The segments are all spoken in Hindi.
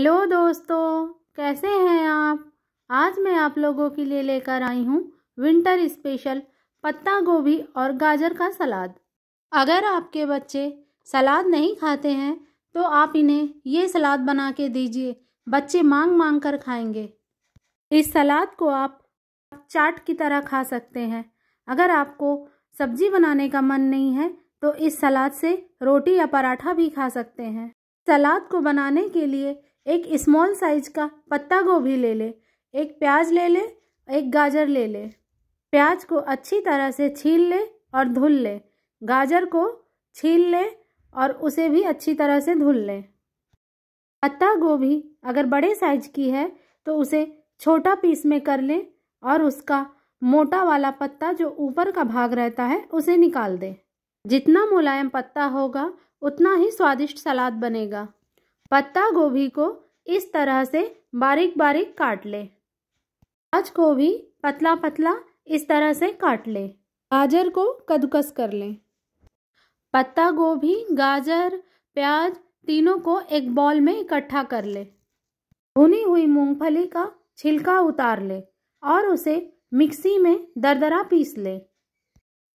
हेलो दोस्तों कैसे हैं आप आज मैं आप लोगों के लिए लेकर आई हूँ विंटर स्पेशल पत्ता गोभी और गाजर का सलाद अगर आपके बच्चे सलाद नहीं खाते हैं तो आप इन्हें ये सलाद बना के दीजिए बच्चे मांग मांग कर खाएंगे इस सलाद को आप चाट की तरह खा सकते हैं अगर आपको सब्जी बनाने का मन नहीं है तो इस सलाद से रोटी या पराठा भी खा सकते हैं सलाद को बनाने के लिए एक स्मॉल साइज का पत्ता गोभी ले लें एक प्याज ले ले एक गाजर ले ले प्याज को अच्छी तरह से छील ले और धुल ले गाजर को छील ले और उसे भी अच्छी तरह से धुल ले पत्ता गोभी अगर बड़े साइज की है तो उसे छोटा पीस में कर लें और उसका मोटा वाला पत्ता जो ऊपर का भाग रहता है उसे निकाल दें जितना मुलायम पत्ता होगा उतना ही स्वादिष्ट सलाद बनेगा पत्ता गोभी को इस तरह से बारीक बारीक काट ले प्याज को भी पतला पतला इस तरह से काट ले गाजर को कदकस कर ले पत्ता गोभी गाजर प्याज तीनों को एक बॉल में इकट्ठा कर ले भुनी हुई मूंगफली का छिलका उतार ले और उसे मिक्सी में दरदरा पीस ले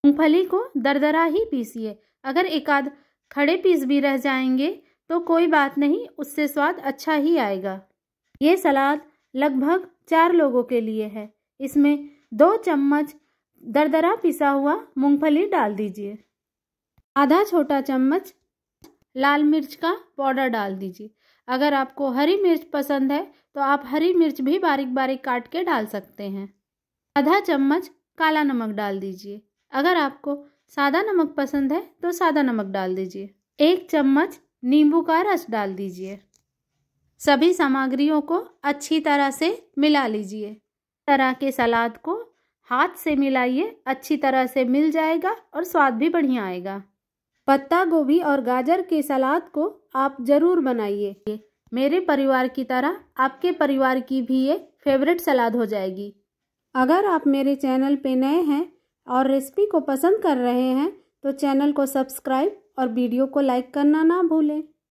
मूंगफली को दरदरा ही पीसिए अगर एक आध खड़े पीस भी रह जाएंगे तो कोई बात नहीं उससे स्वाद अच्छा ही आएगा ये सलाद लगभग चार लोगों के लिए है इसमें दो चम्मच दरदरा पिसा हुआ मूंगफली डाल दीजिए आधा छोटा चम्मच लाल मिर्च का पाउडर डाल दीजिए अगर आपको हरी मिर्च पसंद है तो आप हरी मिर्च भी बारीक बारीक काट के डाल सकते हैं आधा चम्मच काला नमक डाल दीजिए अगर आपको सादा नमक पसंद है तो सादा नमक डाल दीजिए एक चम्मच नींबू का रस डाल दीजिए सभी सामग्रियों को अच्छी तरह से मिला लीजिए तरह के सलाद को हाथ से मिलाइए अच्छी तरह से मिल जाएगा और स्वाद भी बढ़िया आएगा पत्ता गोभी और गाजर के सलाद को आप ज़रूर बनाइए मेरे परिवार की तरह आपके परिवार की भी ये फेवरेट सलाद हो जाएगी अगर आप मेरे चैनल पे नए हैं और रेसिपी को पसंद कर रहे हैं तो चैनल को सब्सक्राइब और वीडियो को लाइक करना ना भूलें